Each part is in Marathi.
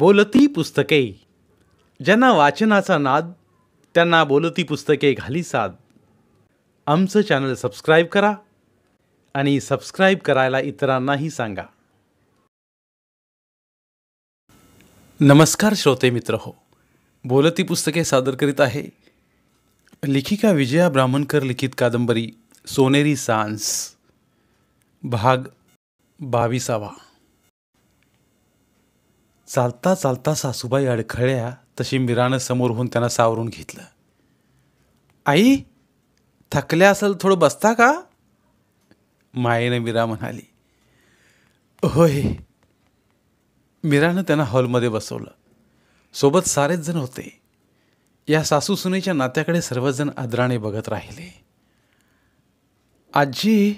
बोलती पुस्तके ज्यांना वाचनाचा नाद त्यांना बोलती पुस्तके घाली साद आमचं चॅनल सबस्क्राईब करा आणि सबस्क्राईब करायला इतरांनाही सांगा नमस्कार श्रोते मित्र हो बोलती पुस्तके सादर करीत आहे लेखिका विजया ब्राह्मणकर लिखित कादंबरी सोनेरी सांस भाग बावीसावा चालता चालता सासूबाई अडखळ्या तशी मीरानं समोरहून त्यांना सावरून घेतलं आई थकल्या असेल थोडं बसता का मायेनं मीरा म्हणाली होय मीरानं त्यांना हॉलमध्ये बसवलं सोबत सारेच जण होते या सासू सुनेच्या नात्याकडे सर्वजण आदराने बघत राहिले आजी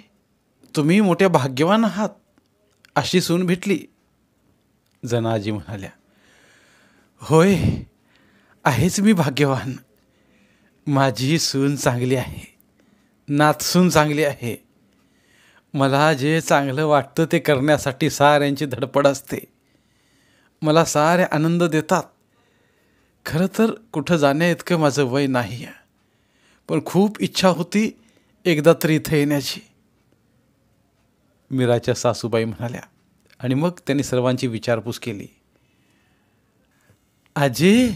तुम्ही मोठ्या भाग्यवान आहात अशी सून भेटली जनाजी म्हणाल्या होय आहेच मी भाग्यवान माझी सून चांगली आहे नातसून चांगली आहे मला जे चांगलं वाटतं ते करण्यासाठी साऱ्यांची धडपड असते मला सारे आनंद देतात खरं तर कुठं इतकं माझं वय नाही आहे पण खूप इच्छा होती एकदा तरी इथं येण्याची मीराच्या सासूबाई म्हणाल्या आणि मग त्यांनी सर्वांची विचारपूस केली आजी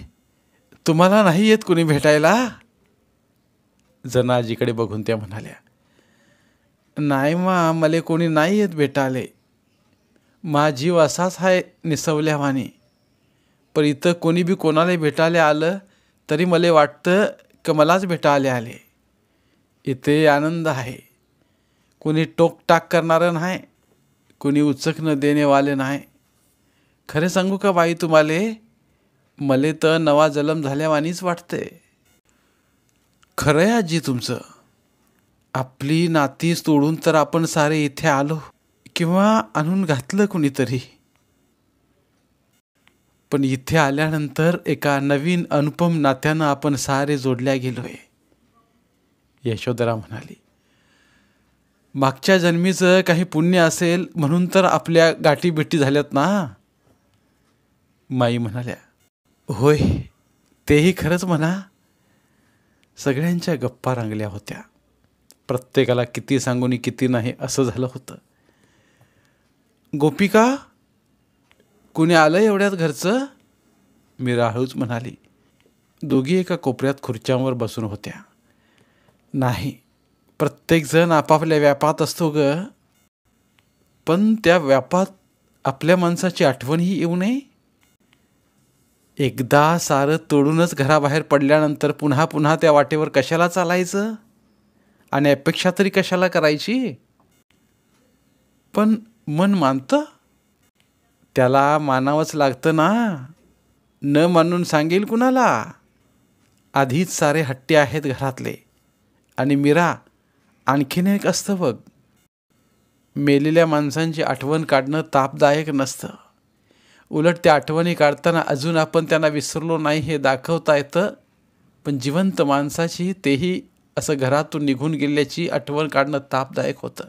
तुम्हाला नाही येत कुणी भेटायला जना आजीकडे बघून त्या म्हणाल्या नाही मा मला कोणी नाही येत भेटाले मा जीव असाच हाय निसवल्यावाने पण इथं कोणी बी कोणालाही भेटायला आलं तरी मला वाटतं की मलाच भेटायला आले इथे आनंद आहे कोणी टोकटाक करणारं नाही कोणी उचकणं देणेवाले नाही खरे सांगू का बाई तुम्हाला मले तर नवा जलम झाल्यावानीच वाटते खरं आजी तुमचं आपली नाती तोडून तर आपण सारे इथे आलो किंवा आणून घातलं कुणीतरी पण इथे आल्यानंतर एका नवीन अनुपम नात्यानं आपण सारे जोडल्या गेलोय यशोधरा म्हणाली मागच्या जन्मीचं काही पुण्य असेल म्हणून तर आपल्या गाठी बिटी झाल्यात ना माई म्हणाल्या होय तेही खरंच म्हणा सगळ्यांच्या गप्पा रांगल्या होत्या प्रत्येकाला किती सांगून किती नाही असं झालं होतं गोपिका कुणी आलं एवढ्यात घरचं मी राहूच म्हणाली दोघी एका कोपऱ्यात खुर्च्यांवर बसून होत्या नाही प्रत्येकजण आपापल्या व्यापात असतो ग पण त्या व्यापात आपल्या माणसाची आठवणही येऊ नये एकदा सारं तोडूनच घराबाहेर पडल्यानंतर पुन्हा पुन्हा त्या वाटेवर कशाला चालायचं आणि अपेक्षा तरी कशाला करायची पण मन मानतं त्याला मानावंच लागतं ना न मानून सांगेल कुणाला आधीच सारे हट्टे आहेत घरातले आणि मीरा आणखीन एक असतं बघ मेलेल्या माणसांची आठवण काढणं तापदायक नसतं उलट त्या आठवणी काढताना अजून आपण त्यांना विसरलो नाही हे दाखवता येतं पण जिवंत माणसाची तेही असं घरातून निघून गेल्याची आठवण काढणं तापदायक होतं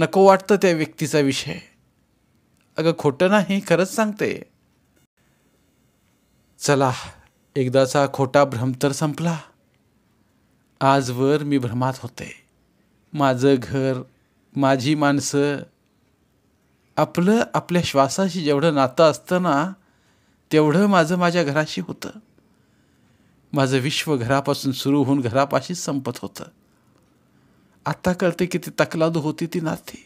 नको वाटतं त्या व्यक्तीचा विषय अगं खोटं नाही खरंच सांगते चला एकदाचा खोटा भ्रम तर संपला आजवर मी भ्रमात होते माझं घर माझी माणसं आपलं आपल्या श्वासाशी जेवढं नातं असतं ना तेवढं माझं माझ्या घराशी होतं माझं विश्व घरापासून सुरू होऊन घरापाशीच संपत होतं आत्ता कळते की ती तकलादू होती ती नाती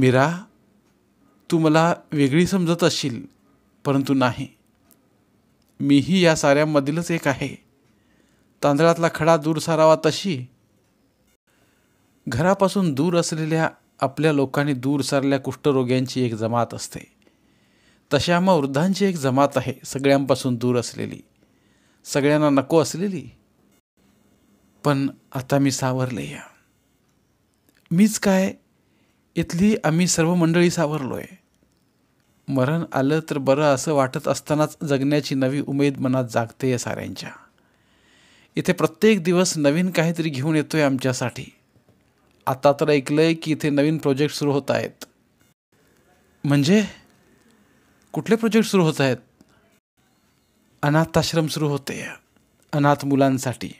मीरा तू मला वेगळी समजत असशील परंतु नाही मीही या साऱ्यांमधीलच एक आहे तांदळातला खडा दूर सारावा तशी घरापासून दूर असलेल्या आपल्या लोकांनी दूर सरल्या कुष्ठरोग्यांची एक जमात असते तशा मग वृद्धांची एक जमात आहे सगळ्यांपासून दूर असलेली सगळ्यांना नको असलेली पण आता मी सावरले या मीच काय इथली आम्ही सर्व मंडळी सावरलो आहे मरण आलं तर बरं असं वाटत असतानाच जगण्याची नवी उमेद मनात जागते या साऱ्यांच्या इथे प्रत्येक दिवस नवीन काहीतरी घेऊन येतो आहे आमच्यासाठी आता तर ऐकलं आहे की इथे नवीन प्रोजेक्ट सुरू होत आहेत म्हणजे कुठले प्रोजेक्ट सुरू होत आहेत अनाथाश्रम सुरू होते अनाथ मुलांसाठी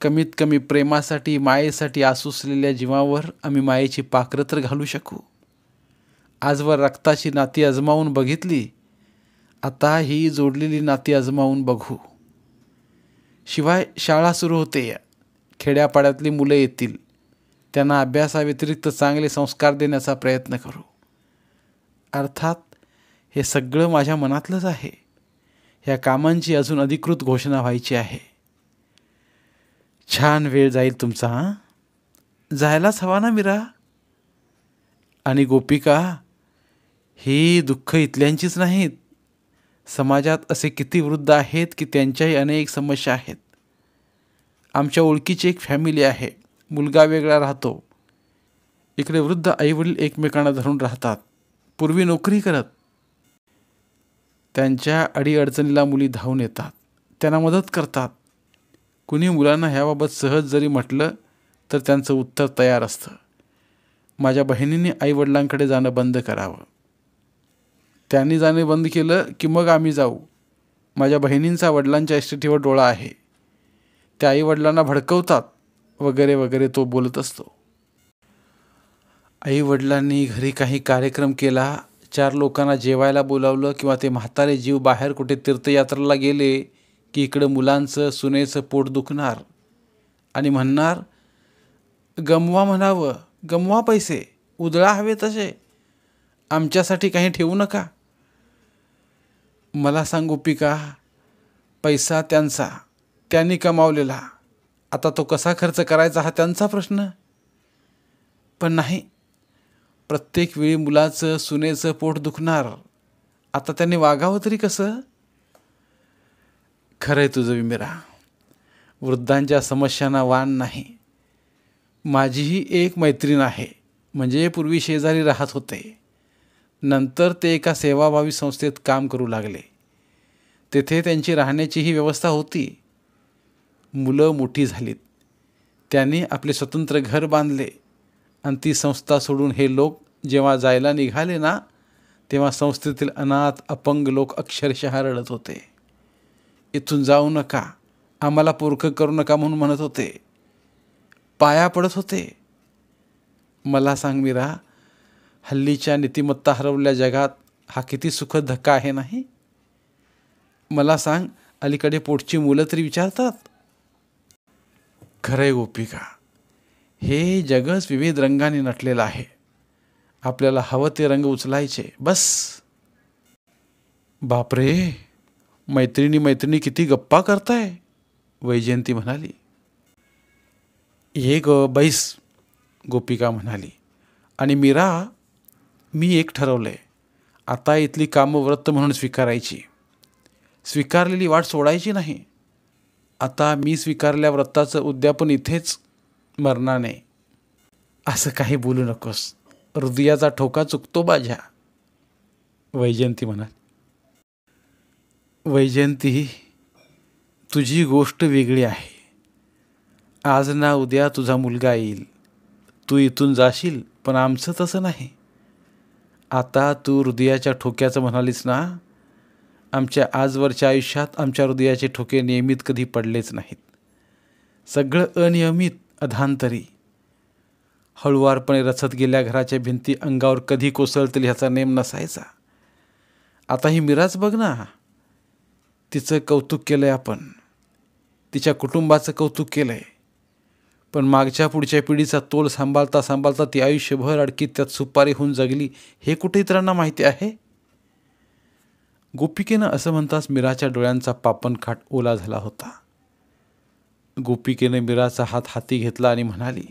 कमीत कमी प्रेमासाठी मायेसाठी आसुसलेल्या जीवावर आम्ही मायेची पाखरं तर घालू शकू आजवर रक्ताची नाती अजमावून बघितली आता ही जोडलेली नाती अजमावून बघू शिवाय शाळा सुरू होते खेड्यापाड्यातली मुलं येतील त्यांना अभ्यासाव्यतिरिक्त चांगले संस्कार देण्याचा प्रयत्न करू अर्थात हे सगळं माझ्या मनातलंच आहे ह्या कामांची अजून अधिकृत घोषणा व्हायची आहे छान वेळ जाईल तुमचा हां जायलाच हवा ना मीरा आणि गोपिका ही दुःख इथल्यांचीच नाहीत समाजात असे किती वृद्ध आहेत की त्यांच्याही अनेक समस्या आहेत आमच्या ओळखीची एक फॅमिली आहे मुलगा वेगळा राहतो इकडे वृद्ध आईवडील एकमेकांना धरून राहतात पूर्वी नोकरी करत त्यांच्या अडीअडचणीला मुली धावून येतात त्यांना मदत करतात कुणी मुलांना ह्याबाबत सहज जरी म्हटलं तर त्यांचं उत्तर तयार असतं माझ्या बहिणीने आईवडिलांकडे जाणं बंद करावं त्यांनी जाणे बंद केलं की मग आम्ही जाऊ माझ्या बहिणींचा वडिलांच्या इस्टेटीवर डोळा आहे त्या आई वडिलांना भडकवतात वगैरे वगैरे तो बोलत असतो आई वडिलांनी घरी काही कार्यक्रम केला चार लोकांना जेवायला बोलावलं किंवा ते म्हातारे जीव बाहेर कुठे तीर्थयात्रेला गेले की इकडं मुलांचं सुनेचं पोट दुखणार आणि म्हणणार गमवा म्हणावं गमवा पैसे उदळा हवे तसे आमच्यासाठी काही ठेवू नका मला सांगू पिका पैसा त्यांचा त्यांनी कमावलेला आता तो कसा खर्च करायचा हा त्यांचा प्रश्न पण नाही प्रत्येक वेळी मुलाचं सुनेचं पोट दुखणार आता त्यांनी वागावं तरी कसं खरंय तुझं विमिरा वृद्धांच्या समस्यांना वाण नाही माझीही एक मैत्रीण आहे म्हणजे पूर्वी शेजारी राहत होते नंतर ते एका सेवाभावी संस्थेत काम करू लागले तेथे त्यांची राहण्याचीही व्यवस्था होती मुलं मोठी झालीत त्यांनी आपले स्वतंत्र घर बांधले आणि ती संस्था सोडून हे लोक जेव्हा जायला निघाले ना तेव्हा संस्थेतील अनाथ अपंग लोक अक्षरशः रडत होते इथून जाऊ नका आम्हाला पोरखं करू नका म्हणून म्हणत होते पाया पडत होते मला सांग मीरा हल्लीच्या नीतिमत्ता हरवल्या जगात हा किती सुखद धक्का आहे नाही मला सांग अलीकडे पोटची मुलं तरी विचारतात खरे गोपिका हे जगच विविध रंगाने नटलेलं आहे आपल्याला हवं ते रंग उचलायचे बस बापरे मैत्रिणी मैत्रिणी किती गप्पा करताय वैजयंती म्हणाली ये ग बैस गोपिका म्हणाली आणि मीरा मी एक ठरवलं आहे आता इथली कामं व्रत म्हणून स्वीकारायची स्वीकारलेली वाट सोडायची नाही आता मी स्वीकारल्या व्रताचं उद्यापन इथेच मरणार नाही असं काही बोलू नकोस हृदयाचा ठोका चुकतो माझ्या वैजयंती म्हणाल वैजयंती तुझी गोष्ट वेगळी आहे आज ना उद्या तुझा मुलगा येईल तू इथून जाशील पण आमचं तसं नाही आता तू हृदयाच्या ठोक्याचं म्हणालीस ना आमच्या आजवरच्या आयुष्यात आमच्या हृदयाचे ठोके नियमित कधी पडलेच नाहीत सगळं अनियमित अधांतरी हळुवारपणे रचत गेल्या घराच्या भिंती अंगावर कधी कोसळतील ह्याचा नेम नसायचा आता ही मिराज बघ ना तिचं कौतुक केलं आहे आपण तिच्या कुटुंबाचं कौतुक केलं आहे पण मागच्या पुढच्या पिढीचा तोल सांभाळता सांभाळता ती आयुष्यभर अडकीत त्यात सुपारी होऊन जगली हे कुठे इतरांना माहिती आहे गोपिकेनं असं म्हणताच मीराच्या डोळ्यांचा पापनखाट ओला झाला होता गोपिकेने मीराचा हात हाती घेतला आणि म्हणाली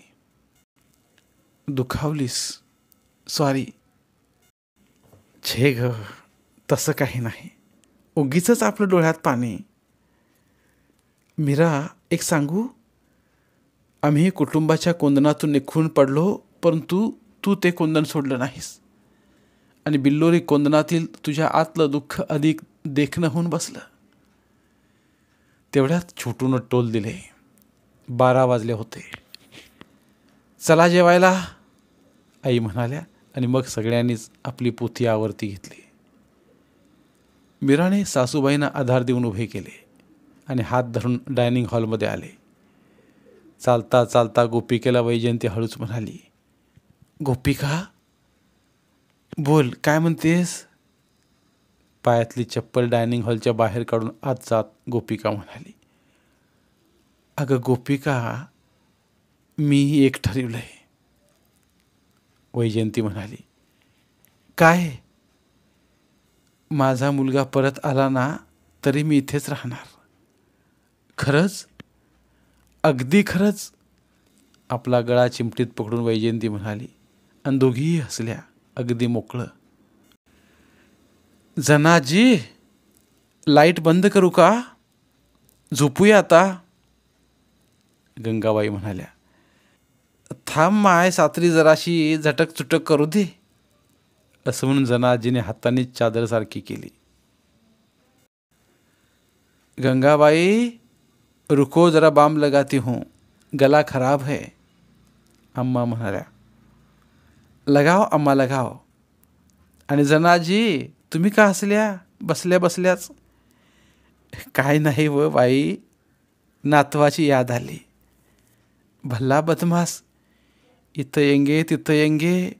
दुखावलीस सॉरी छे ग तसं काही नाही उगीच आपलं डोळ्यात पाणी मीरा एक सांगू आम्ही कुटुंबाच्या कोंदनातून निखून पडलो परंतु तू ते कोंदन सोडलं नाहीस आणि बिल्लोरी कोंदनातील तुझ्या आतलं दुःख अधिक देखणं होऊन बसलं तेवढ्यात छोटून टोल दिले बारा वाजले होते चला जेवायला आई म्हणाल्या आणि मग सगळ्यांनीच आपली पोथी आवर्ती घेतली मीराने सासूबाईंना आधार देऊन उभे केले आणि हात धरून डायनिंग हॉलमध्ये आले चालता चालता गोपिकेला वैजयंती हळूच म्हणाली गोपिका बोल काय म्हणतेस पायातली चप्पल डायनिंग हॉलच्या बाहेर काढून आत जात गोपिका म्हणाली अगं गोपिका मी एक ठरवलंय वैजयंती म्हणाली काय माझा मुलगा परत आला ना तरी मी इथेच राहणार खरंच अगदी खरंच आपला गळा चिमटीत पकडून वैजयंती म्हणाली आणि दोघीही हसल्या अगदी मोकळं जनाजी लाईट बंद करू का झोपूया आता गंगाबाई म्हणाल्या थांब माय सात्री जराशी झटक चुटक करू दे असं म्हणून जनाजीने हाताने चादरसारखी केली गंगाबाई रुको जरा बाम लगाती हूँ गला खराब है अम्मा म्हणाल्या लगाव अम्मा लगाव आणि जनाजी तुम्ही का हसल्या बसल्या बसल्याच काय नाही व बाई नातवाची याद आली भल्ला बदमास इथं येंगे तिथं येंगे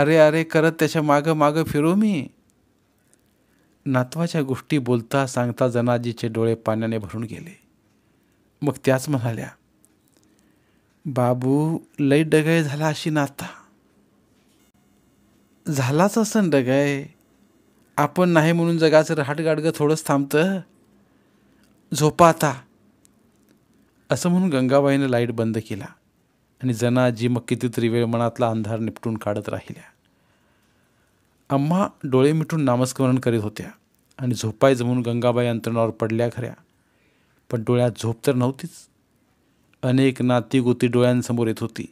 अरे अरे करत त्याच्या मागं मागं फिरू मी नातवाच्या गोष्टी बोलता सांगता जनाजीचे डोळे पाण्याने भरून गेले मग त्याच म्हणाल्या बाबू लई डगाय झाला अशी नाता झालाच असं डगाय आपण नाही म्हणून जगाचं रहाटगाडगं थोडंच थांबतं झोपा आता असं म्हणून गंगाबाईनं लाईट बंद केला आणि जना जी मग कितीतरी वेळ मनातला अंधार निपटून काढत राहिल्या अम्मा डोळे मिटून नामस्मरण करीत होत्या आणि झोपायचं म्हणून गंगाबाई अंतरणावर पडल्या खऱ्या पण डोळ्यात झोप तर नव्हतीच अनेक नाती गोती डोळ्यांसमोर येत होती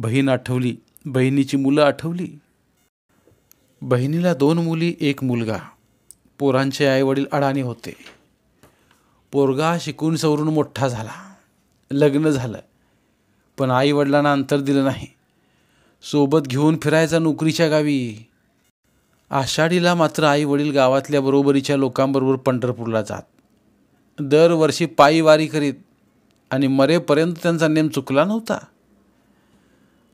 बहीण आठवली बहिणीची मुलं आठवली बहिणीला दोन मुली एक मुलगा पोरांचे आईवडील अडाणी होते पोरगा शिकून सवरून मोठा झाला लग्न झालं पण वडिलांना अंतर दिलं नाही सोबत घेऊन फिरायचा नोकरीच्या गावी आषाढीला मात्र आईवडील गावातल्या बरोबरीच्या लोकांबरोबर पंढरपूरला जात दरवर्षी पायी वारी करीत आणि मरेपर्यंत त्यांचा नेम चुकला नव्हता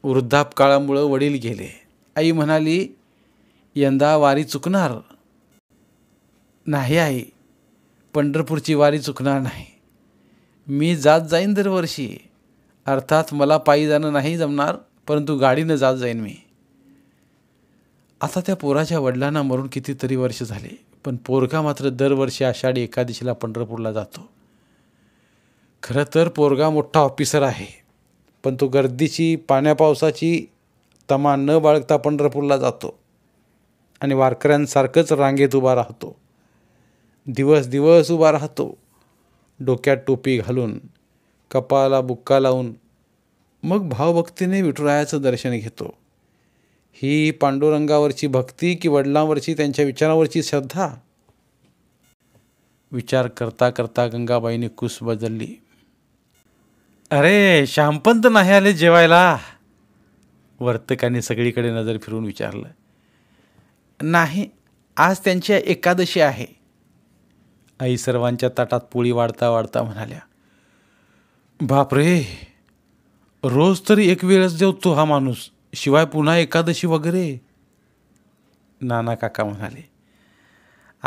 वृद्धापकाळामुळं वडील गेले आई म्हणाली यंदा वारी चुकणार नाही आई पंढरपूरची वारी चुकणार नाही मी जात जाईन दरवर्षी अर्थात मला पायी जाणं नाही जमणार परंतु गाडीनं जात जाईन मी आता त्या पोराच्या वडिलांना मरून कितीतरी वर्ष झाले पण पोरगा मात्र दरवर्षी आषाढी एकादशीला पंढरपूरला जातो खरं तर पोरगा मोठा ऑफिसर आहे पण तो गर्दीची पाण्यापावसाची तमा न बाळगता पंढरपूरला जातो आणि वारकऱ्यांसारखंच रांगेत उभा राहतो दिवस दिवस उभा राहतो डोक्यात टोपी घालून कपाला बुक्का लावून मग भावभक्तीने विठुरायाचं दर्शन घेतो ही पांडुरंगावरची भक्ती की वडिलांवरची त्यांच्या विचारावरची श्रद्धा विचार करता करता गंगाबाईने कुस बदलली अरे श्यामपंत नाही आले जेवायला वर्तकाने सगळीकडे नजर फिरून विचारलं नाही आज त्यांची एकादशी आहे आई सर्वांच्या ताटात पोळी वाढता वाढता म्हणाल्या बापरे रोज तरी एक वेळच जेवतो हा माणूस शिवाय पुन्हा एकादशी वगैरे नाना काका म्हणाले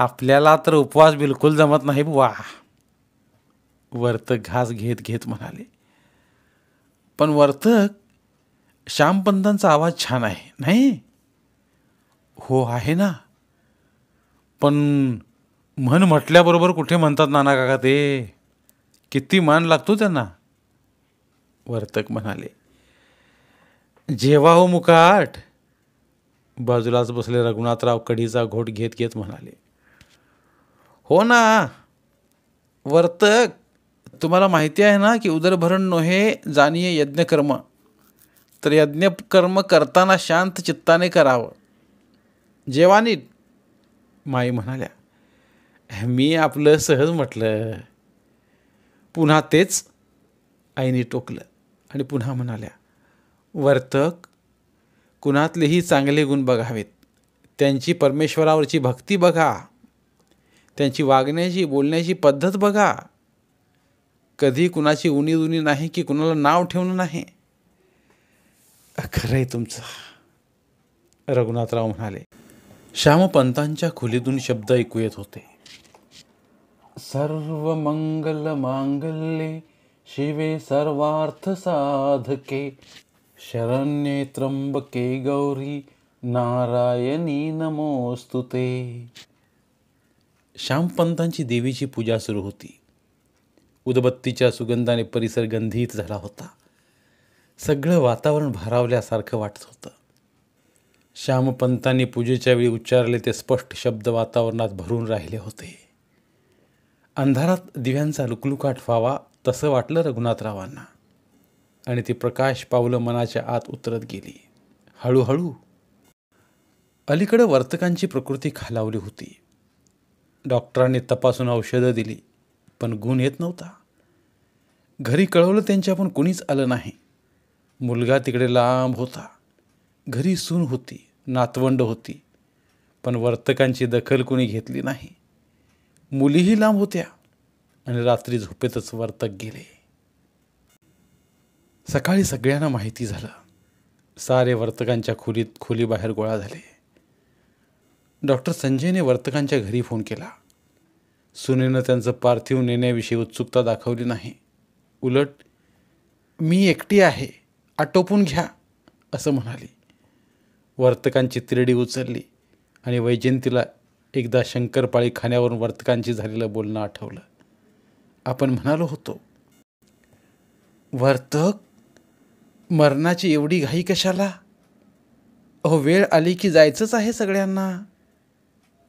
आपल्याला तर उपवास बिलकुल जमत नाही बुवा वर्तक घास घेत घेत म्हणाले पण वर्तक श्यामपंतांचा आवाज छान आहे नाही हो आहे ना पण म्हण म्हटल्याबरोबर कुठे म्हणतात नाना काका ते किती मान लागतो त्यांना वर्तक म्हणाले जेव्हा हो मुकाट बाजूलाच बसले रघुनाथराव कढीचा घोट घेत घेत म्हणाले हो ना वर्तक तुम्हाला माहिती आहे ना की उदरभरण नोहे जाणीय यज्ञकर्म तर यज्ञकर्म करताना शांत चित्ताने करावं जेवानी माई म्हणाल्या मी आपलं सहज म्हटलं पुन्हा तेच आईने टोकलं आणि पुन्हा म्हणाल्या वर्तक कुणातलेही चांगले गुण बघावेत त्यांची परमेश्वरावरची भक्ती बघा त्यांची वागण्याची बोलण्याची पद्धत बघा कधी कुणाची उणी दुनी नाही की कुणाला नाव ठेवणं नाही खरंय तुमचं रघुनाथराव म्हणाले श्यामपंतांच्या खुलीतून शब्द ऐकू येत होते सर्व मंगल मांगल्ये शिवे सर्वार्थ साधके शरण्ये त्र्यंबके गौरी नारायणी नमोस्तुते श्यामपंतांची देवीची पूजा सुरू होती उदबत्तीच्या सुगंधाने परिसर गंधीत झाला होता सगळं वातावरण भारावल्यासारखं वाटत होतं श्यामपंतांनी पूजेच्या वेळी उच्चारले ते स्पष्ट शब्द वातावरणात भरून राहिले होते अंधारात दिव्यांचा लुकलुकाट व्हावा तसं वाटलं रघुनाथरावांना आणि ती प्रकाश पावलं मनाच्या आत उतरत गेली हळूहळू अलीकडं वर्तकांची प्रकृती खालावली होती डॉक्टरांनी तपासून औषधं दिली पण गुण येत नव्हता घरी कळवलं त्यांच्या पण कोणीच आलं नाही मुलगा तिकडे लांब होता घरी सून होती नातवंड होती पण वर्तकांची दखल कोणी घेतली नाही मुलीही लांब होत्या आणि रात्री झोपेतच वर्तक गेले सकाळी सगळ्यांना माहिती झालं सारे वर्तकांच्या खोलीत खोलीबाहेर गोळा झाले डॉक्टर संजयने वर्तकांच्या घरी फोन केला सुनेनं त्यांचं पार्थिव नेण्याविषयी उत्सुकता दाखवली नाही उलट मी एकटी आहे आटोपून घ्या असं म्हणाली वर्तकांची तिरडी उचलली आणि वैजयंतीला एकदा शंकरपाळी खाण्यावरून वर्तकांची झालेलं बोलणं आठवलं आपण म्हणालो होतो वर्तक मरणाची एवढी घाई कशाला अहो वेळ आली की जायचंच आहे सगळ्यांना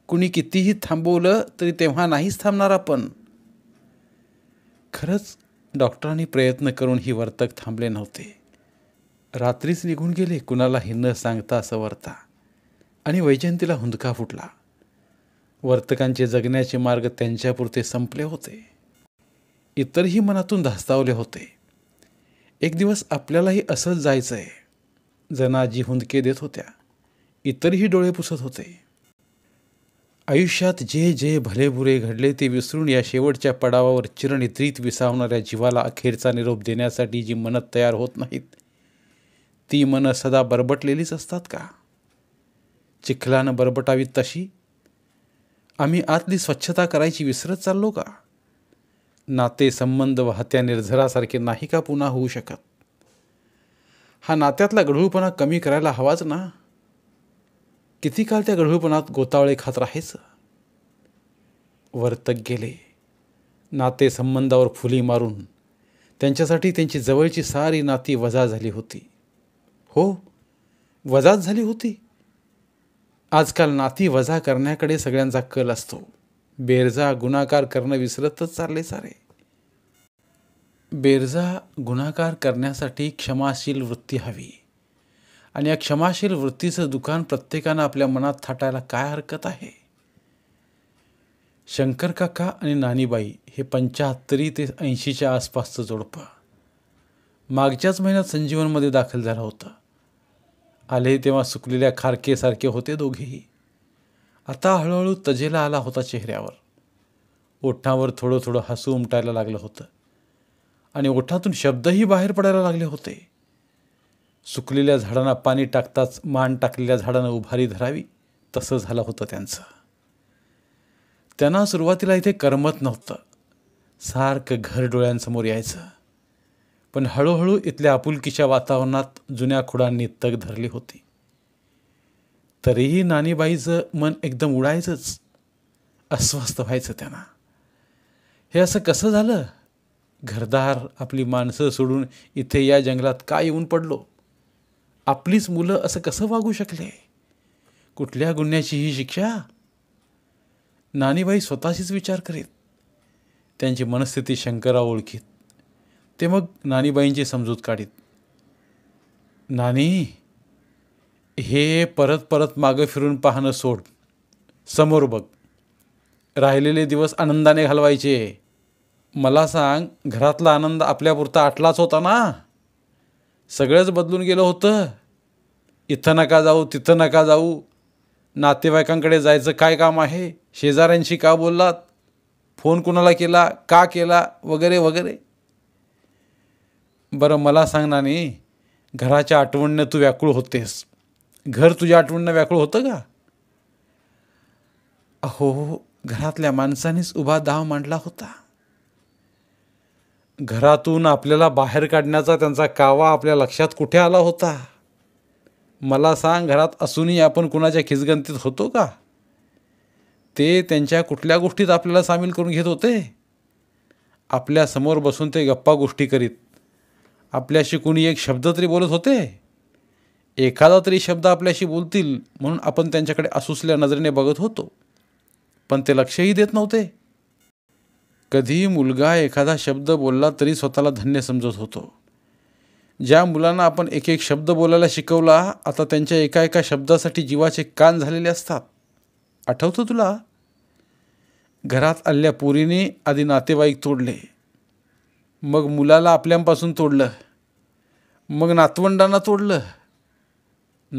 कुणी कितीही थांबवलं तरी तेव्हा नाहीच थांबणार आपण खरंच डॉक्टरांनी प्रयत्न करून ही वर्तक थांबले नव्हते रात्रीच निघून गेले कुणालाही न सांगता असं वर्ता आणि वैजयंतीला हुंदका फुटला वर्तकांचे जगण्याचे मार्ग त्यांच्यापुरते संपले होते इतरही मनातून धास्तावले होते एक दिवस आपल्यालाही असंच जायचं आहे जी हुंदके देत होत्या इतरही डोळे पुसत होते आयुष्यात जे जे भलेबुरे घडले ते विसरून या शेवटच्या पडावावर चिरणिद्रीत विसावणाऱ्या जीवाला अखेरचा निरोप देण्यासाठी जी मनत तयार होत नाहीत ती मनं सदा बरबटलेलीच असतात का चिखलानं बरबटावीत तशी आम्ही आतली स्वच्छता करायची विसरत चाललो का नाते संबंध व हत्या निर्झरासारखे नाही का पुन्हा होऊ शकत हा नात्यातला गढूळपणा कमी करायला हवाच ना किती काळ त्या गढूळपणात गोतावळे खात राहायचं वर्तक गेले नाते संबंधावर फुली मारून त्यांच्यासाठी त्यांची जवळची सारी नाती वजा झाली होती हो वजाच झाली होती आजकाल नाती वजा करण्याकडे सगळ्यांचा कल असतो बेरजा गुणाकार करणं विसरतच चालले सारे बेरजा गुणाकार करण्यासाठी क्षमाशील वृत्ती हवी आणि या क्षमाशील वृत्तीचं दुकान प्रत्येकानं आपल्या मनात थाटायला काय हरकत आहे शंकर काका आणि नानीबाई हे पंच्याहत्तरी ते ऐंशीच्या आसपासचं जोडपं मागच्याच महिन्यात संजीवनमध्ये दाखल झालं होतं आले तेव्हा सुकलेल्या खारकेसारखे होते दोघेही आता हळूहळू तजेला आला होता चेहऱ्यावर ओठावर थोडं थोडं हसू उमटायला लागलं होतं आणि ओठातून शब्दही बाहेर पडायला लागले होते सुकलेल्या झाडांना पाणी टाकताच मान टाकलेल्या झाडांना उभारी धरावी तसं झालं होतं त्यांचं त्यांना सुरुवातीला इथे करमत नव्हतं सारखं घर डोळ्यांसमोर यायचं पण हळूहळू इथल्या आपुलकीच्या वातावरणात जुन्या खुडांनी तग धरली होती तरीही नानीबाईचं मन एकदम उडायचंच अस्वस्थ व्हायचं त्यांना हे असं कसं झालं घरदार आपली माणसं सोडून इथे या जंगलात का येऊन पडलो आपलीच मुलं असं कसं वागू शकले कुठल्या गुन्ह्याची ही शिक्षा नानीबाई स्वतःशीच विचार करीत त्यांची मनस्थिती शंकरा ओळखीत ते मग नानीबाईंची समजूत काढीत नानी हे परत परत मागं फिरून पाहणं सोड समोर बघ राहिलेले दिवस आनंदाने घालवायचे मला सांग घरातला आनंद आपल्यापुरता आटलाच होता ना सगळंच बदलून गेलं होतं इथं नका जाऊ तिथं नका जाऊ नातेवाईकांकडे जायचं काय काम आहे शेजाऱ्यांशी का बोललात फोन कुणाला केला का केला वगैरे वगैरे बरं मला सांग नानी घराच्या आठवणीनं तू व्याकुळ होतेस घर तुझ्या आठवणीनं व्याकुळ होतं का अहो घरातल्या माणसानेच उभा दाव मांडला होता घरातून आपल्याला बाहेर काढण्याचा त्यांचा कावा आपल्या लक्षात कुठे आला होता मला सांग घरात असूनही आपण कुणाच्या खिचगंतीत होतो का ते त्यांच्या कुठल्या गोष्टीत आपल्याला सामील करून घेत होते आपल्यासमोर बसून ते गप्पा गोष्टी करीत आपल्याशी कुणी एक शब्द तरी बोलत होते एखादा तरी शब्द आपल्याशी बोलतील म्हणून आपण त्यांच्याकडे असुसल्या नजरेने बघत होतो पण ते लक्षही देत नव्हते कधीही मुलगा एखादा शब्द बोलला तरी स्वतःला धन्य समजत होतो ज्या मुलांना आपण एक एक शब्द बोलायला शिकवला आता त्यांच्या एका एका शब्दासाठी जीवाचे कान झालेले असतात आठवतं तुला घरात आल्या पुरीने आधी नातेवाईक तोडले मग मुलाला आपल्यापासून तोडलं मग नातवंडांना तोडलं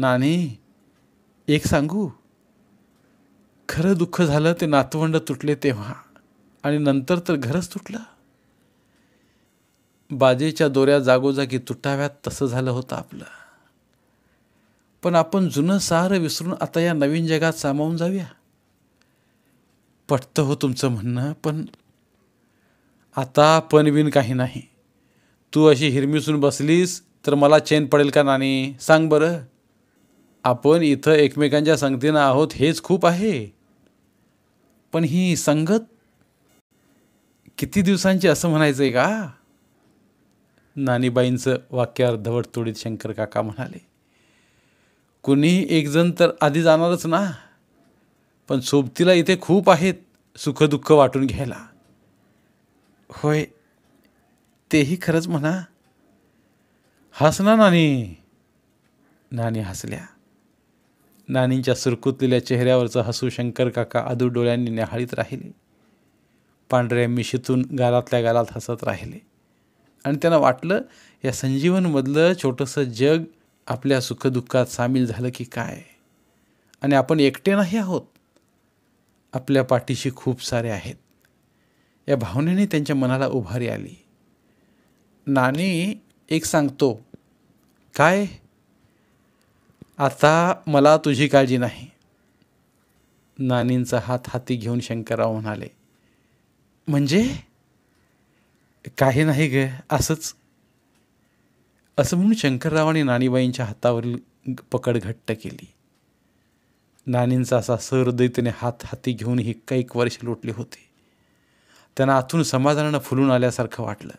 नाने एक सांगू खरं दुःख झालं ते नातवंड तुटले तेव्हा आणि नंतर तर घरच तुटलं बाजेच्या दोऱ्या जागोजागी तुटाव्यात तसं झालं होतं आपलं पण आपण जुनं सारं विसरून आता या नवीन जगात सामावून जाऊया पटतं हो तुमचं म्हणणं पण आता बिन काही नाही तू अशी हिरमिसून बसलीस तर मला चेन पडेल का नाणी सांग बरं आपण इथं एकमेकांच्या संगतीनं आहोत हेच खूप आहे पण ही संगत किती दिवसांची असं म्हणायचं आहे का नानीबाईंचं वाक्य अर्धवट तोडीत शंकर काका म्हणाले कुणीही एकजण तर आधी जाणारच ना पण सोबतीला इथे खूप आहेत सुखदुःख वाटून घ्यायला होय तेही खरंच म्हणा हसना नानी नानी हसल्या नानींच्या सुरकुतलेल्या चेहऱ्यावरचं हसू शंकर काका आदू डोळ्यांनी न्याहाळीत राहिले पांढऱ्या मिशीतून गालातल्या गालात हसत राहिले आणि त्यांना वाटलं या संजीवनमधलं छोटंसं जग आपल्या सुखदुःखात सामील झालं की काय आणि आपण एकटे नाही आहोत आपल्या पाठीशी खूप सारे आहेत या भावनेने त्यांच्या मनाला उभारी आली नाणी एक सांगतो काय आता मला तुझी काळजी नाही नानींचा हात हाती घेऊन शंकरराव म्हणाले म्हणजे काही नाही ग असंच असं म्हणून शंकरराव आणि नानीबाईंच्या हातावरील पकड घट्ट केली नानींचा असा सहृदयतेने हात हाती घेऊन ही कैक वर्ष लोटली होती त्यांना आतून समाधानानं फुलून आल्यासारखं वाटलं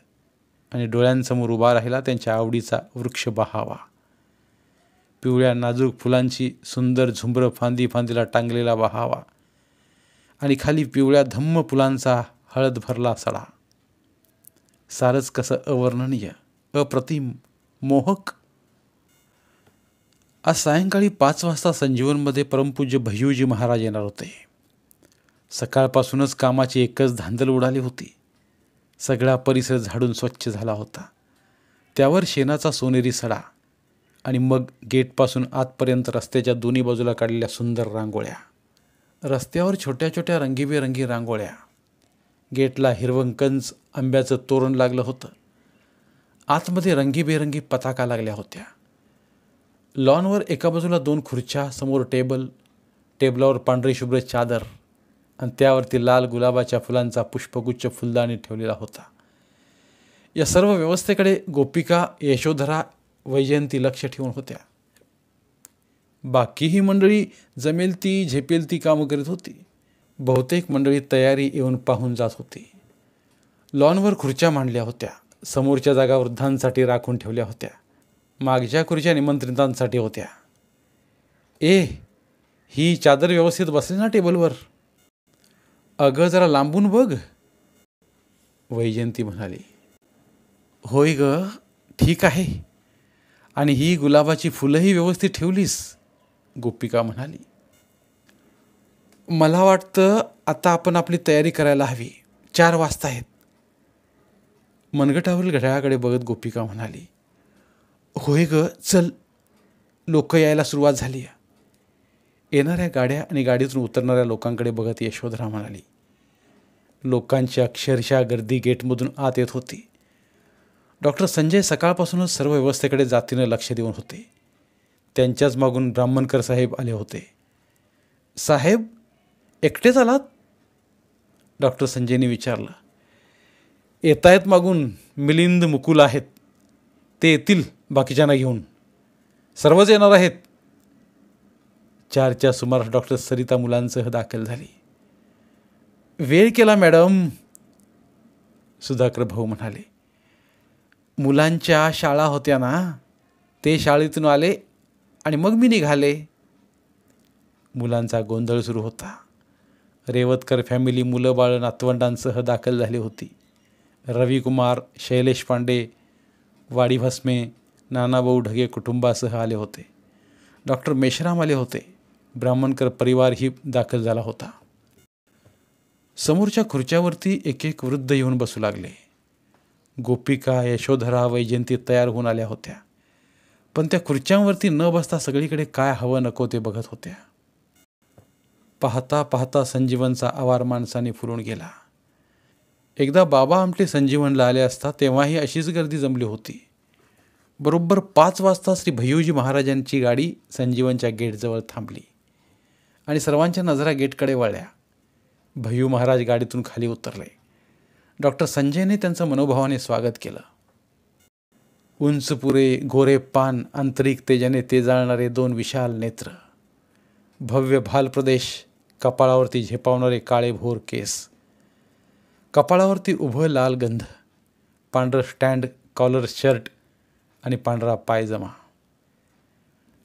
आणि डोळ्यांसमोर उभा राहिला त्यांच्या आवडीचा वृक्ष बहावा पिवळ्या नाजूक फुलांची सुंदर झुंबर फांदी फांदीला टांगलेला वहावा आणि खाली पिवळ्या धम्म फुलांचा हळद भरला सडा सारच कसं अवर्णनीय अप्रतिम मोहक आज सायंकाळी पाच वाजता संजीवनमध्ये परमपूज्य भय्यूजी महाराज येणार होते सकाळपासूनच कामाची एकच धांदल उडाली होती सगळा परिसर झाडून स्वच्छ झाला होता त्यावर शेणाचा सोनेरी सडा आणि मग गेटपासून आतपर्यंत रस्त्याच्या दोन्ही बाजूला काढलेल्या सुंदर रांगोळ्या रस्त्यावर छोट्या छोट्या रंगीबेरंगी रांगोळ्या गेटला हिरवंकंच आंब्याचं तोरण लागलं होतं आतमध्ये रंगीबेरंगी पताका लागल्या होत्या लॉनवर एका बाजूला दोन खुर्च्या समोर टेबल टेबलावर पांढरी शुभ्र चादर आणि त्यावरती लाल गुलाबाच्या फुलांचा पुष्पगुच्छ फुलदाणी ठेवलेला होता या सर्व व्यवस्थेकडे गोपिका यशोधरा वैजयंती लक्ष ठेवून होत्या बाकी ही मंडळी जमेल ती झेपेल ती कामं करीत होती बहुतेक मंडळी तयारी येऊन पाहून जात होती लॉनवर खुर्च्या मांडल्या होत्या समोरच्या जागा वृद्धांसाठी राखून ठेवल्या होत्या मागच्या खुर्च्या निमंत्रितांसाठी होत्या ए ही चादर व्यवस्थित बसली ना टेबलवर अगं जरा लांबून बघ वैजयंती म्हणाली होय ग ठीक आहे आणि ही गुलाबाची फुलंही व्यवस्थित ठेवलीस गोपिका म्हणाली मला वाटतं आता आपण आपली तयारी करायला हवी चार वाजता आहेत मनगटावरील घड्याळाकडे बघत गोपिका म्हणाली होय ग चल लोक यायला सुरुवात झाली येणाऱ्या गाड्या आणि गाडीतून उतरणाऱ्या लोकांकडे बघत यशोधरा म्हणाली लोकांची अक्षरशः गर्दी गेटमधून आत येत होती डॉक्टर संजय सकाळपासूनच सर्व व्यवस्थेकडे जातीनं लक्ष देऊन होते त्यांच्याच मागून ब्राह्मणकर साहेब आले होते साहेब एकटेच आलात डॉक्टर संजयने विचारलं येतायत मागून मिलिंद मुकुल आहेत ते येतील बाकीच्यांना घेऊन सर्वच येणार आहेत चारच्या सुमारास डॉक्टर सरिता मुलांसह दाखल झाली वेळ केला मॅडम सुधाकर भाऊ म्हणाले मुलांच्या शाळा होत्या ना ते शाळेतून आले आणि मग मी निघाले मुलांचा गोंधळ सुरू होता रेवतकर फॅमिली मुलं बाळ नातवंडांसह दाखल झाली होती रविकुमार शैलेश पांडे वाडी भस्मे नानाभाऊ ढगे कुटुंबासह आले होते डॉक्टर मेश्राम आले होते ब्राह्मणकर परिवारही दाखल झाला होता समोरच्या खुर्च्यावरती एक एक वृद्ध येऊन बसू लागले गोपिका यशोधरा वैजयंती तयार होऊन आल्या होत्या पण त्या खुर्च्यांवरती न बसता सगळीकडे काय हवं नको ते बघत होत्या पाहता पाहता संजीवनचा आवार माणसाने फुलून गेला एकदा बाबा आमटे संजीवनला आले असता तेव्हाही अशीच गर्दी जमली होती बरोबर पाच वाजता श्री भैयूजी महाराजांची गाडी संजीवनच्या गेटजवळ थांबली आणि सर्वांच्या नजरा गेटकडे वळल्या भैयू महाराज गाडीतून खाली उतरले डॉक्टर संजयने त्यांचं मनोभावाने स्वागत केलं पुरे गोरे पान आंतरिक तेजाने ते जाळणारे दोन विशाल नेत्र भव्य भाल प्रदेश कपाळावरती झेपावणारे काळे भोर केस कपाळावरती उभं लाल गंध पांढरं स्टँड कॉलर शर्ट आणि पांढरा पायजमा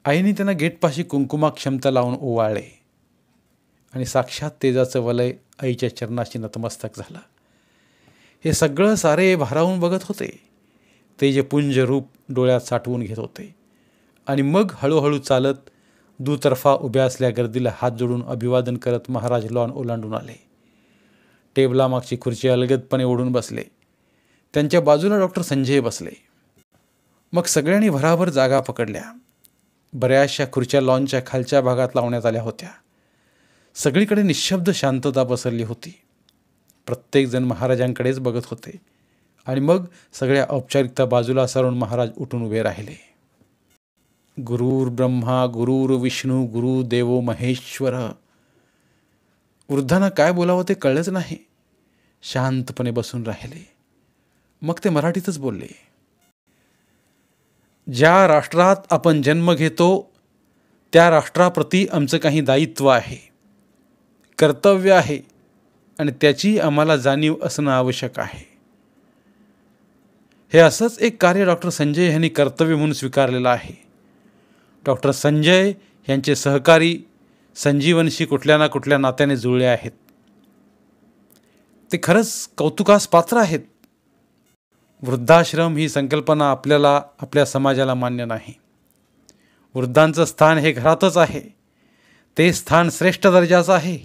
आईने त्यांना गेटपाशी कुंकुमा क्षमता लावून ओवाळले आणि साक्षात तेजाचं वलय आईच्या चरणाशी नतमस्तक झालं हे सगळं सारे भारावून बघत होते ते जे पुंज रूप डोळ्यात साठवून घेत होते आणि मग हळूहळू चालत दुतर्फा उभ्या असल्या गर्दीला हात जोडून अभिवादन करत महाराज लॉन ओलांडून आले टेबलामागची खुर्ची अलगदपणे ओढून बसले त्यांच्या बाजूला डॉक्टर संजय बसले मग सगळ्यांनी भराभर जागा पकडल्या बऱ्याचशा खुर्च्या लॉनच्या खालच्या भागात लावण्यात आल्या होत्या सगळीकडे निशब्द शांतता पसरली होती प्रत्येकजण महाराजांकडेच बघत होते आणि मग सगळ्या औपचारिकता बाजूला सारून महाराज उठून उभे राहिले गुरुर ब्रह्मा गुरुर विष्णू गुरु देवो महेश्वर वृद्धांना काय बोलावं ते कळलंच नाही शांतपणे बसून राहिले मग ते मराठीतच बोलले ज्या राष्ट्रात आपण जन्म घेतो त्या राष्ट्राप्रती आमचं काही दायित्व आहे कर्तव्य आहे आणि त्याची आम्हाला जाणीव असणं आवश्यक आहे हे असंच एक कार्य डॉक्टर संजय यांनी कर्तव्य म्हणून स्वीकारलेलं आहे डॉक्टर संजय यांचे सहकारी संजीवनशी कुठल्या ना कुठल्या नात्याने जुळले आहेत ते खरंच कौतुकास पात्र आहेत वृद्धाश्रम ही संकल्पना आपल्याला आपल्या समाजाला मान्य नाही वृद्धांचं स्थान हे घरातच आहे ते स्थान श्रेष्ठ दर्जाचं आहे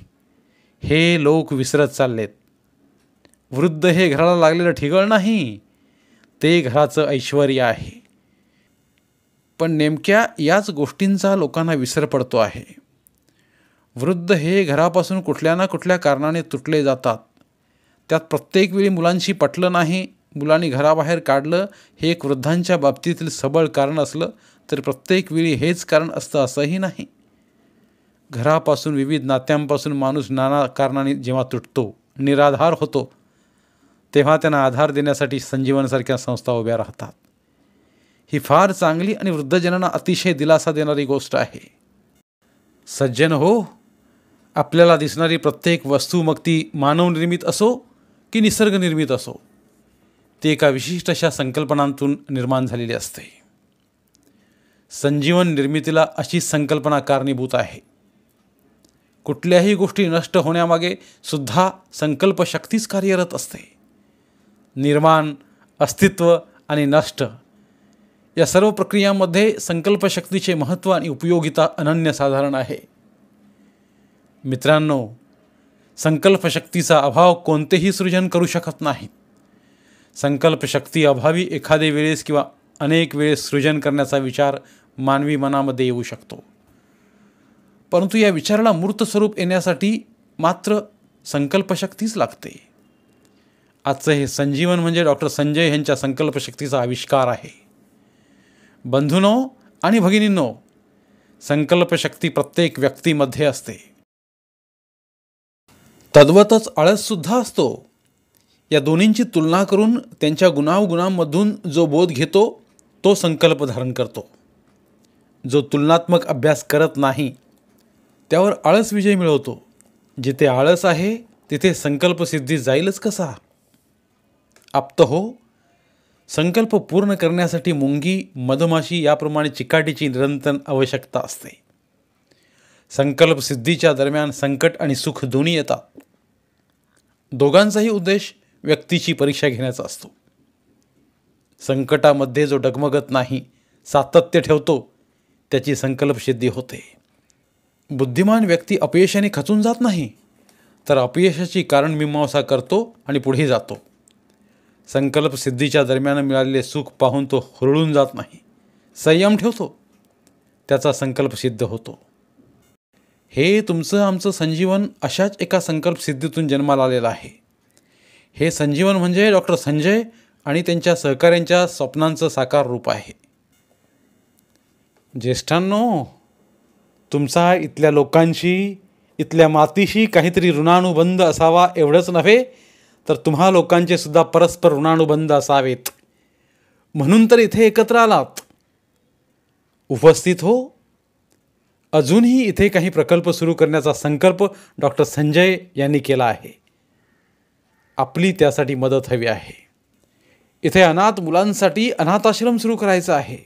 हे लोक विसरत चाललेत वृद्ध हे घराला लागलेलं ठिगळ नाही ते घराचं ऐश्वर आहे पण नेमक्या याच गोष्टींचा लोकांना विसर पडतो आहे वृद्ध हे घरापासून कुठल्या ना कुठल्या कारणाने तुटले जातात त्यात प्रत्येक वेळी मुलांशी पटलं नाही मुलांनी घराबाहेर काढलं हे एक वृद्धांच्या बाबतीतील सबळ कारण असलं तर प्रत्येक वेळी हेच कारण असतं असंही नाही घरापासून विविध नात्यांपासून माणूस नाना कारणाने जेव्हा तुटतो निराधार होतो तेव्हा त्यांना आधार देण्यासाठी संजीवनसारख्या संस्था उभ्या राहतात ही फार चांगली आणि वृद्धजनांना अतिशय दिलासा देणारी गोष्ट आहे सज्जन हो आपल्याला दिसणारी प्रत्येक वस्तू मग ती मानवनिर्मित असो की निसर्गनिर्मित असो ती एका विशिष्ट अशा संकल्पनांतून निर्माण झालेली असते संजीवन निर्मितीला अशी संकल्पना कारणीभूत आहे कुठल्याही गोष्टी नष्ट होण्यामागे सुद्धा संकल्पशक्तीच कार्यरत असते निर्माण अस्तित्व आणि नष्ट या सर्व प्रक्रियांमध्ये संकल्पशक्तीचे महत्त्व आणि उपयोगिता अनन्यसाधारण आहे मित्रांनो संकल्पशक्तीचा अभाव कोणतेही सृजन करू शकत नाही संकल्पशक्ती अभावी एखादे वेळेस किंवा अनेक वेळेस सृजन करण्याचा विचार मानवी मनामध्ये येऊ शकतो परंतु या विचाराला मूर्त स्वरूप येण्यासाठी मात्र संकल्पशक्तीच लागते आजचं हे संजीवन म्हणजे डॉक्टर संजय यांच्या संकल्पशक्तीचा आविष्कार आहे बंधूनो आणि भगिनींनो संकल्पशक्ती प्रत्येक व्यक्तीमध्ये असते तद्वतच आळससुद्धा असतो या दोन्हींची तुलना करून त्यांच्या गुणावगुणांमधून जो बोध घेतो तो संकल्प धारण करतो जो तुलनात्मक अभ्यास करत नाही त्यावर आळस विजय मिळवतो जिथे आळस आहे तिथे संकल्पसिद्धी जाईलच कसा आप्त हो संकल्प पूर्ण करण्यासाठी मुंगी मधमाशी याप्रमाणे चिकाटीची निरंतर आवश्यकता असते संकल्प सिद्धीच्या दरम्यान संकट आणि सुख दोन्ही येतात दोघांचाही उद्देश व्यक्तीची परीक्षा घेण्याचा असतो संकटामध्ये जो डगमगत नाही सातत्य ठेवतो त्याची संकल्पसिद्धी होते बुद्धिमान व्यक्ती अपयशाने खचून जात नाही तर अपयशाची कारण मीमांसा करतो आणि पुढे जातो संकल्प सिद्धीच्या दरम्यान मिळालेले सुख पाहून तो हुरळून जात नाही संयम ठेवतो त्याचा संकल्प सिद्ध होतो हे तुमचं आमचं संजीवन अशाच एका संकल्प सिद्धीतून जन्माला आलेलं आहे हे संजीवन म्हणजे डॉक्टर संजय आणि त्यांच्या सहकाऱ्यांच्या स्वप्नांचं साकार रूप आहे ज्येष्ठांनो तुमचा इथल्या लोकांशी इथल्या मातीशी काहीतरी ऋणानुबंध असावा एवढंच नव्हे तर तुम्हा लोकांचे सुद्धा परस्पर ऋणानुबंध असावेत म्हणून तर इथे एकत्र आलात उपस्थित हो अजूनही इथे काही प्रकल्प सुरू करण्याचा संकल्प डॉक्टर संजय यांनी केला आहे आपली त्यासाठी मदत हवी आहे इथे अनाथ मुलांसाठी अनाथाश्रम सुरू करायचा आहे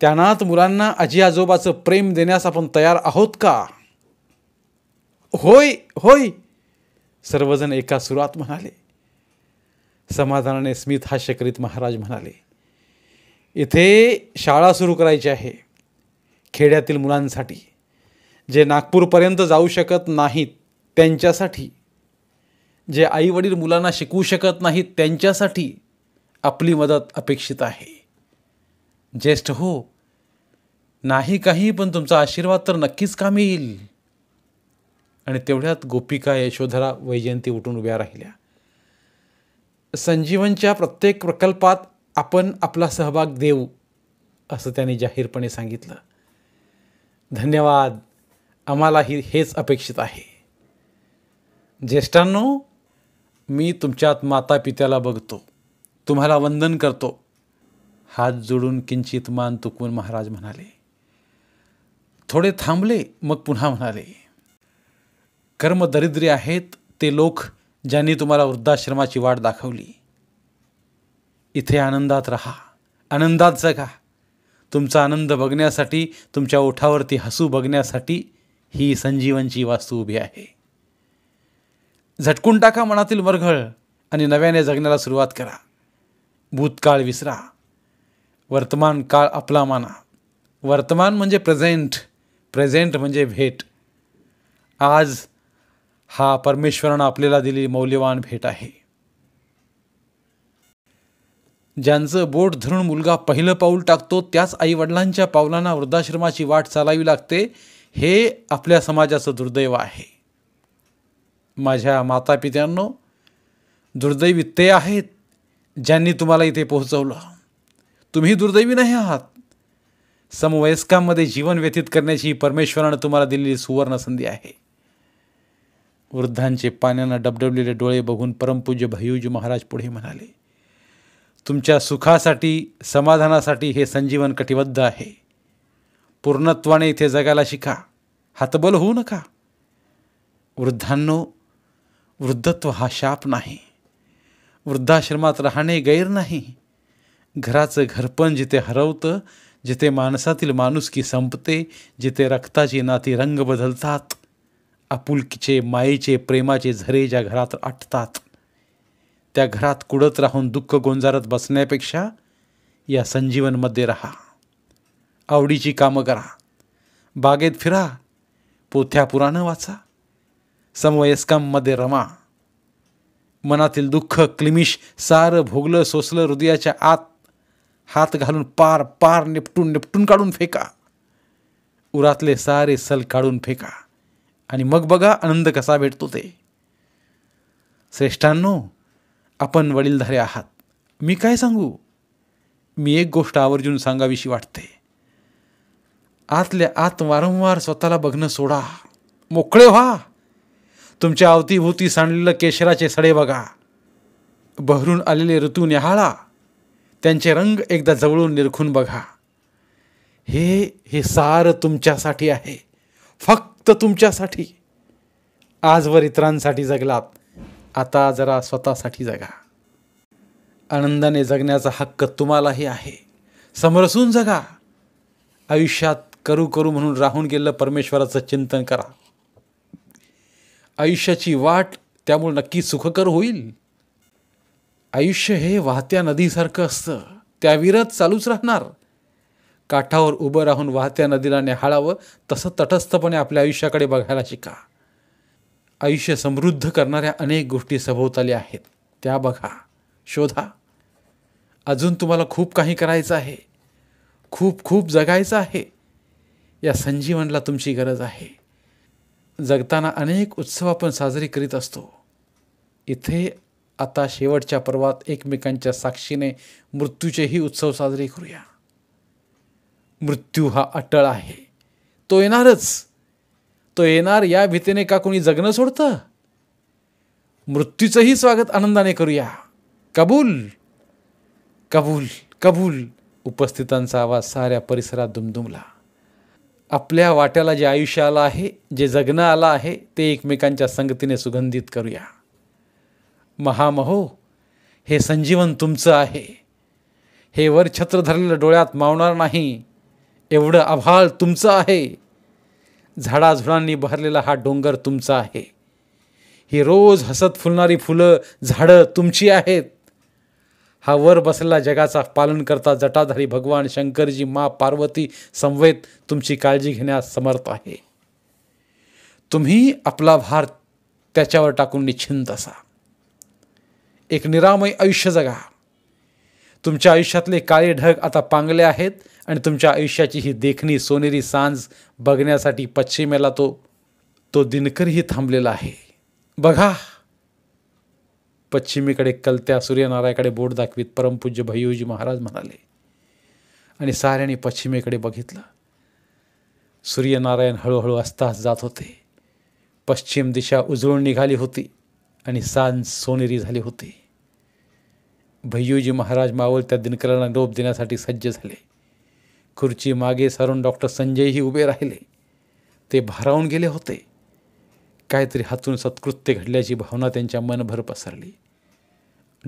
त्यांनाच मुलांना आजी आजोबाचं प्रेम देण्यास आपण तयार आहोत का होय होय सर्वजण एका सुरात म्हणाले समाधानाने स्मित हा करीत महाराज म्हणाले इथे शाळा सुरू करायची आहे खेड्यातील मुलांसाठी जे नागपूरपर्यंत जाऊ शकत नाहीत त्यांच्यासाठी जे आईवडील मुलांना शिकवू शकत नाहीत त्यांच्यासाठी आपली मदत अपेक्षित आहे ज्येष्ठ हो नाही काही पण तुमचा आशीर्वाद तर नक्कीच कामी येईल आणि तेवढ्यात गोपिका यशोधरा वैजयंती उठून उभ्या राहिल्या संजीवनच्या प्रत्येक प्रकल्पात आपण आपला सहभाग देऊ असं त्यांनी जाहीरपणे सांगितलं धन्यवाद आम्हालाही हेच अपेक्षित आहे ज्येष्ठांनो मी तुमच्यात माता पित्याला बघतो तुम्हाला वंदन करतो हात जोडून किंचित मान तुकवून महाराज म्हणाले थोडे थांबले मग पुन्हा म्हणाले कर्म दरिद्री आहेत ते लोक ज्यांनी तुम्हाला वृद्धाश्रमाची वाट दाखवली इथे आनंदात रहा आनंदात जगा तुमचा आनंद बघण्यासाठी तुमच्या ओठावरती हसू बघण्यासाठी ही संजीवनची वास्तू उभी आहे झटकून टाका मनातील मरघळ आणि नव्याने जगण्याला सुरुवात करा भूतकाळ विसरा वर्तमान काळ आपला माना वर्तमान म्हणजे प्रेझेंट प्रेझेंट म्हणजे भेट आज हा परमेश्वरानं आपल्याला दिली मौल्यवान भेट आहे ज्यांचं बोट धरून मुलगा पहिलं पाऊल टाकतो त्याच आईवडिलांच्या पावलांना वृद्धाश्रमाची वाट चालावी लागते हे आपल्या समाजाचं दुर्दैव आहे माझ्या मातापित्यांनो दुर्दैवी ते आहेत ज्यांनी तुम्हाला इथे पोहोचवलं तुम्ही दुर्दैवी नाही आहात समवयस्कांमध्ये जीवन व्यतीत करण्याची परमेश्वरानं तुम्हाला दिलेली सुवर्ण संधी आहे वृद्धांचे पाण्यानं डबडबलेले डोळे बघून परमपूज्य भैयूजी महाराज पुढे म्हणाले तुमच्या सुखासाठी समाधानासाठी हे संजीवन कटिबद्ध आहे पूर्णत्वाने इथे जगायला शिका हातबल होऊ नका वृद्धांनो वृद्धत्व हा शाप नाही वृद्धाश्रमात राहणे गैर नाही घराचं घरपण जिथे हरवतं जिथे माणसातील माणुसकी संपते जिथे रक्ताची नाती रंग बदलतात आपुलकीचे मायेचे प्रेमाचे झरे ज्या घरात आटतात त्या घरात कुडत राहून दुःख गोंजारत बसण्यापेक्षा या संजीवनमध्ये राहा आवडीची कामं करा बागेत फिरा पोथ्या पुराणं वाचा समवयस्कांमध्ये रमा मनातील दुःख क्लिमिश सारं भोगलं सोसलं हृदयाच्या आत हात घालून पार पार निपटून निपटून काढून फेका उरातले सारे सल काढून फेका आणि मग बघा आनंद कसा भेटतो ते श्रेष्ठांनो आपण वडीलधारे आहात मी काय सांगू मी एक गोष्ट आवर्जून सांगावीशी वाटते आतल्या आत वारंवार स्वतःला बघणं सोडा मोकळे व्हा तुमच्या अवतीभोवती सांडलेलं केशराचे सडे बघा बहरून आलेले ऋतू निहाळा त्यांचे रंग एकदा जवळून निरखून बघा हे हे सार तुमच्यासाठी आहे फक्त तुमच्यासाठी आजवर इतरांसाठी जगलात आता जरा स्वतःसाठी जगा आनंदाने जगण्याचा हक्क तुम्हालाही आहे समरसून जगा आयुष्यात करू करू म्हणून राहून गेलं परमेश्वराचं चिंतन करा आयुष्याची वाट त्यामुळे नक्की सुखकर होईल आयुष्य हे वाहत्या नदीसारखं असतं त्या विरत चालूच राहणार काठावर उभं राहून वाहत्या नदीला निहाळावं तसं तटस्थपणे आपल्या आयुष्याकडे बघायला शिका आयुष्य समृद्ध करणाऱ्या अनेक गोष्टी सभोवताली आहेत त्या बघा शोधा अजून तुम्हाला खूप काही करायचं आहे खूप खूप जगायचं आहे या संजीवनला तुमची गरज आहे जगताना अनेक उत्सव आपण साजरी करीत असतो इथे आता शेवटच्या पर्वात एकमेकांच्या साक्षीने मृत्यूचेही उत्सव साजरे करूया मृत्यू हा अटळ आहे तो येणारच तो येणार या भीतीने का कोणी जगणं सोडतं मृत्यूचंही स्वागत आनंदाने करूया कबूल कबूल कबूल उपस्थितांचा आवाज साऱ्या परिसरात दुमदुमला आपल्या वाट्याला जे आयुष्य आलं आहे जे जगणं आलं आहे ते एकमेकांच्या संगतीने सुगंधित करूया महामहो हे संजीवन तुमचं आहे हे वर छत्र धरलेलं डोळ्यात मावणार नाही एवढं आभाळ तुमचं आहे झाडाझुडांनी बहरलेला हा डोंगर तुमचा आहे ही रोज हसत फुलणारी फुलं झाडं तुमची आहेत हा वर बसलेला जगाचा पालन करता जटाधारी भगवान शंकरजी मा पार्वती समवेत तुमची काळजी घेण्यास समर्थ आहे तुम्ही आपला भार त्याच्यावर टाकून निश्चिंत असा एक निरामय आयुष्य जगा तुमच्या आयुष्यातले काळे ढग आता पांगले आहेत आणि तुमच्या आयुष्याची ही देखणी सोनेरी सांज बघण्यासाठी पश्चिमेला तो तो दिनकरही थांबलेला आहे बघा पश्चिमेकडे कलत्या सूर्यनारायणाकडे बोट दाखवीत परमपूज्य भैयूजी महाराज म्हणाले आणि साऱ्याने पश्चिमेकडे बघितलं सूर्यनारायण हळूहळू अस्तास जात होते पश्चिम दिशा उजळून निघाली होती आणि सांज सोनेरी झाले होते भैयूजी महाराज मावळ त्या दिनकरांना डोप देण्यासाठी सज्ज झाले खुर्ची मागे सारून डॉक्टर संजयही उभे राहिले ते भारावून गेले होते काहीतरी हातून सत्कृत्य घडल्याची भावना त्यांच्या मनभर पसरली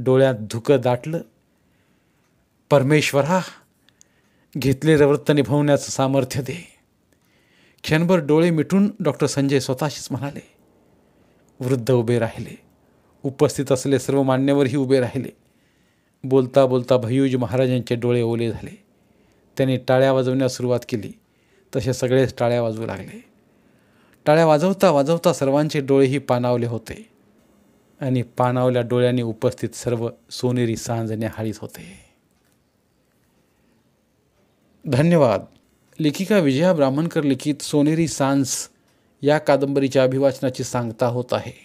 डोळ्यात धुकं दाटलं परमेश्वरा घेतलेलं वृत्त निभवण्याचं सामर्थ्य दे क्षणभर डोळे मिटून डॉक्टर संजय स्वतःशीच म्हणाले वृद्ध उभे राहिले उपस्थित असलेले सर्व मान्यवरही उभे राहिले बोलता बोलता भैयूज महाराजांचे डोळे ओले झाले त्यांनी टाळ्या वाजवण्यास सुरुवात केली तसे सगळेच टाळ्या वाजवू लागले टाळ्या वाजवता वाजवता सर्वांचे डोळेही पानावले होते आणि पानावल्या डोळ्यांनी उपस्थित सर्व सोनेरी सांजने हाळीत होते धन्यवाद लेखिका विजया ब्राह्मणकर लिखित सोनेरी सांस या कादंबरीच्या अभिवाचनाची सांगता होत आहे